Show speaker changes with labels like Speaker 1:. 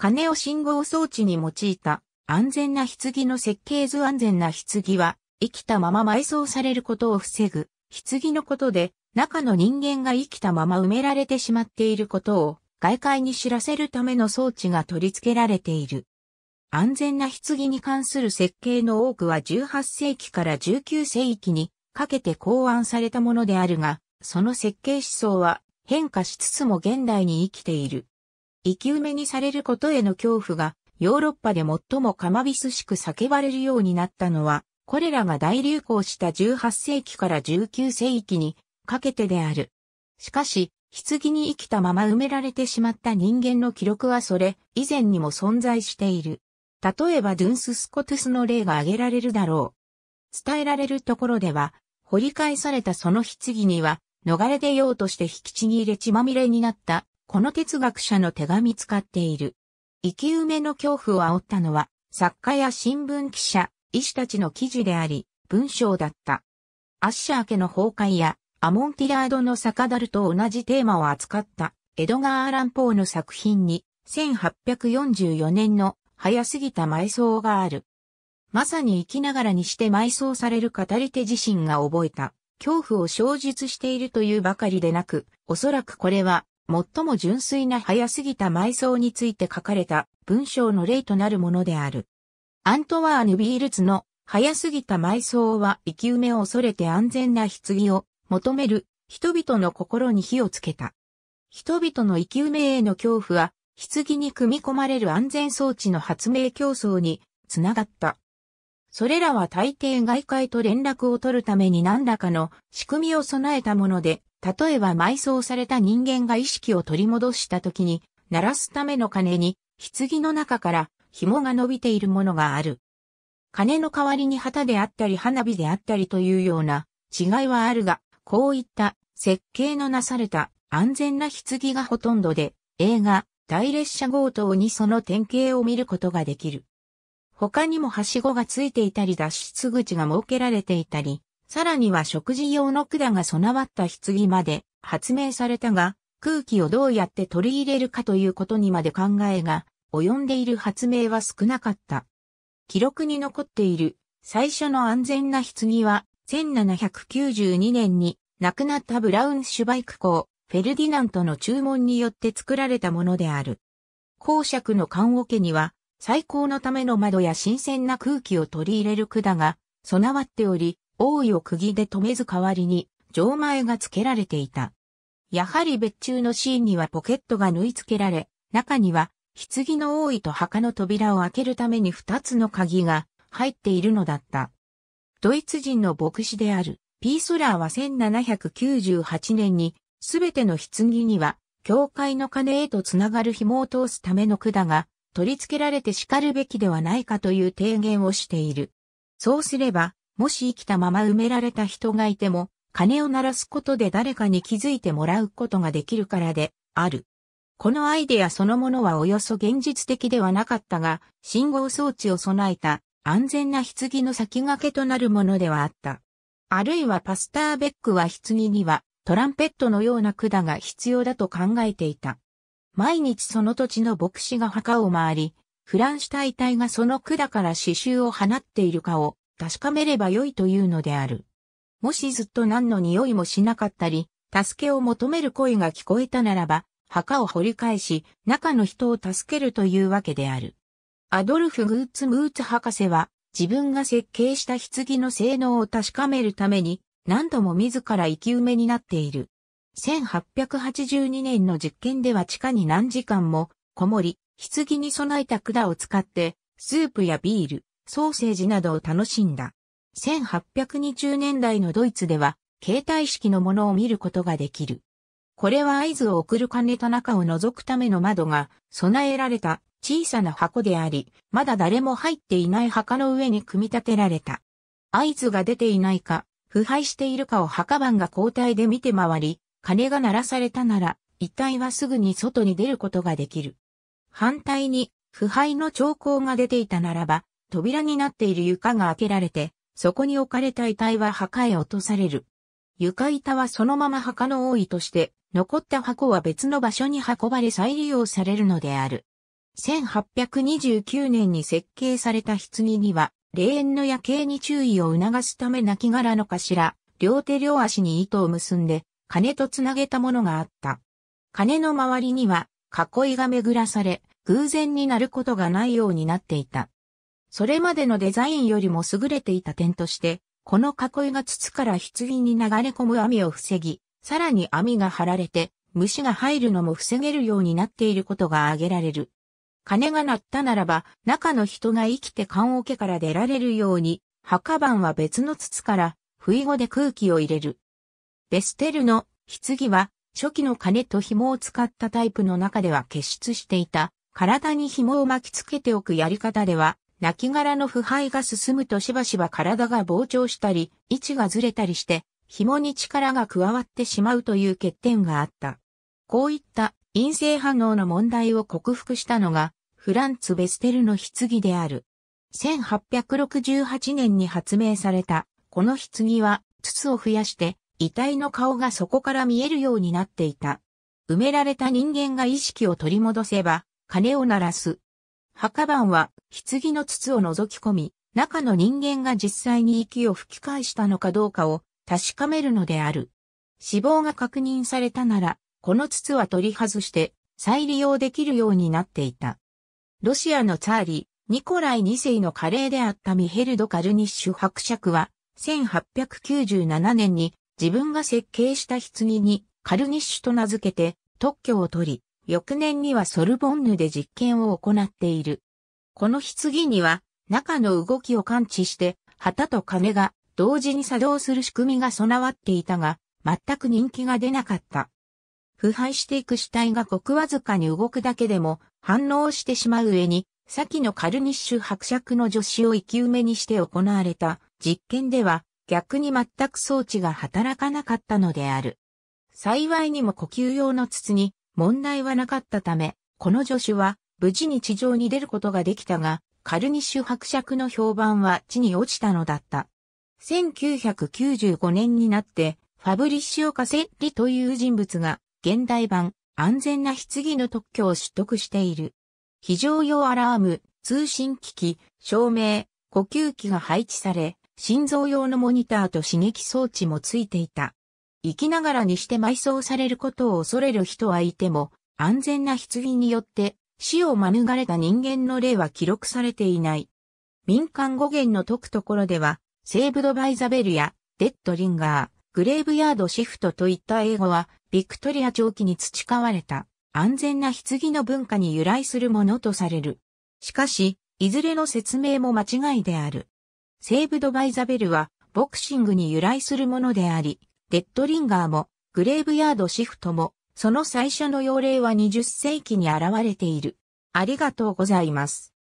Speaker 1: 金を信号装置に用いた安全な棺の設計図安全な棺は生きたまま埋葬されることを防ぐ棺のことで中の人間が生きたまま埋められてしまっていることを外界に知らせるための装置が取り付けられている。安全な棺に関する設計の多くは18世紀から19世紀にかけて考案されたものであるが、その設計思想は変化しつつも現代に生きている。生き埋めにされることへの恐怖が、ヨーロッパで最もかまびすしく叫ばれるようになったのは、これらが大流行した18世紀から19世紀にかけてである。しかし、棺に生きたまま埋められてしまった人間の記録はそれ以前にも存在している。例えばドゥンス・スコトゥスの例が挙げられるだろう。伝えられるところでは、掘り返されたその棺には、逃れ出ようとして引きちぎれ血まみれになったこの哲学者の手紙使っている。生き埋めの恐怖を煽ったのは、作家や新聞記者、医師たちの記事であり、文章だった。アッシャー家の崩壊や、アモンティラードの逆だると同じテーマを扱った、エドガー・アラン・ポーの作品に、1844年の早すぎた埋葬がある。まさに生きながらにして埋葬される語り手自身が覚えた恐怖を小述しているというばかりでなく、おそらくこれは最も純粋な早すぎた埋葬について書かれた文章の例となるものである。アントワーヌ・ビールツの早すぎた埋葬は生き埋めを恐れて安全な棺を求める人々の心に火をつけた。人々の生き埋めへの恐怖は棺に組み込まれる安全装置の発明競争につながった。それらは大抵外界と連絡を取るために何らかの仕組みを備えたもので、例えば埋葬された人間が意識を取り戻した時に、鳴らすための鐘に、棺の中から紐が伸びているものがある。鐘の代わりに旗であったり花火であったりというような違いはあるが、こういった設計のなされた安全な棺がほとんどで、映画、大列車強盗にその典型を見ることができる。他にもはしごがついていたり脱出口が設けられていたり、さらには食事用の管が備わった棺まで発明されたが、空気をどうやって取り入れるかということにまで考えが及んでいる発明は少なかった。記録に残っている最初の安全な棺は1792年に亡くなったブラウンシュバイク公、フェルディナントの注文によって作られたものである。公爵の棺桶には最高のための窓や新鮮な空気を取り入れる管が備わっており、王位を釘で止めず代わりに、錠前が付けられていた。やはり別注のシーンにはポケットが縫い付けられ、中には、棺の王位と墓の扉を開けるために二つの鍵が入っているのだった。ドイツ人の牧師であるピースラーは1798年に、すべての棺には、教会の鐘へとつながる紐を通すための管が取り付けられて叱るべきではないかという提言をしている。そうすれば、もし生きたまま埋められた人がいても、鐘を鳴らすことで誰かに気づいてもらうことができるからで、ある。このアイデアそのものはおよそ現実的ではなかったが、信号装置を備えた安全な棺の先駆けとなるものではあった。あるいはパスターベックは棺にはトランペットのような管が必要だと考えていた。毎日その土地の牧師が墓を回り、フランシュ大隊がその管から刺繍を放っているかを確かめれば良いというのである。もしずっと何の匂いもしなかったり、助けを求める声が聞こえたならば、墓を掘り返し、中の人を助けるというわけである。アドルフ・グーツムーツ博士は、自分が設計した棺の性能を確かめるために、何度も自ら生き埋めになっている。1882年の実験では地下に何時間も、こもり、棺に備えた管を使って、スープやビール、ソーセージなどを楽しんだ。1820年代のドイツでは、携帯式のものを見ることができる。これは合図を送る金と中を覗くための窓が備えられた小さな箱であり、まだ誰も入っていない墓の上に組み立てられた。合図が出ていないか、腐敗しているかを墓番が交代で見て回り、金が鳴らされたなら、遺体はすぐに外に出ることができる。反対に、腐敗の兆候が出ていたならば、扉になっている床が開けられて、そこに置かれた遺体は墓へ落とされる。床板はそのまま墓の多いとして、残った箱は別の場所に運ばれ再利用されるのである。1829年に設計された棺には、霊園の夜景に注意を促すため亡骸の頭、両手両足に糸を結んで、金とつなげたものがあった。金の周りには、囲いが巡らされ、偶然になることがないようになっていた。それまでのデザインよりも優れていた点として、この囲いが筒から棺に流れ込む網を防ぎ、さらに網が張られて、虫が入るのも防げるようになっていることが挙げられる。鐘が鳴ったならば、中の人が生きて棺桶から出られるように、墓番は別の筒から、不意後で空気を入れる。ベステルの棺は、初期の鐘と紐を使ったタイプの中では結出していた、体に紐を巻きつけておくやり方では、亡骸の腐敗が進むとしばしば体が膨張したり、位置がずれたりして、紐に力が加わってしまうという欠点があった。こういった陰性反応の問題を克服したのが、フランツ・ベステルの棺である。1868年に発明された、この棺は筒を増やして、遺体の顔がそこから見えるようになっていた。埋められた人間が意識を取り戻せば、鐘を鳴らす。墓番は、棺の筒を覗き込み、中の人間が実際に息を吹き返したのかどうかを確かめるのである。死亡が確認されたなら、この筒は取り外して再利用できるようになっていた。ロシアのツァーリ、ニコライ2世のカレーであったミヘルド・カルニッシュ伯爵は、1897年に自分が設計した棺にカルニッシュと名付けて特許を取り、翌年にはソルボンヌで実験を行っている。この棺には中の動きを感知して旗と鐘が同時に作動する仕組みが備わっていたが全く人気が出なかった。腐敗していく死体がごくわずかに動くだけでも反応してしまう上に、先のカルニッシュ伯爵の助手を生き埋めにして行われた実験では逆に全く装置が働かなかったのである。幸いにも呼吸用の筒に問題はなかったため、この助手は無事に地上に出ることができたが、カルニッシュ伯爵の評判は地に落ちたのだった。1995年になって、ファブリッシオ・カセッリという人物が、現代版、安全な棺の特許を取得している。非常用アラーム、通信機器、照明、呼吸器が配置され、心臓用のモニターと刺激装置もついていた。生きながらにして埋葬されることを恐れる人はいても、安全な棺によって死を免れた人間の例は記録されていない。民間語源の解くところでは、セーブドバイザベルやデッドリンガー、グレーブヤードシフトといった英語は、ビクトリア長期に培われた安全な棺の文化に由来するものとされる。しかし、いずれの説明も間違いである。セーブドバイザベルは、ボクシングに由来するものであり、デッドリンガーも、グレーブヤードシフトも、その最初の要例は20世紀に現れている。ありがとうございます。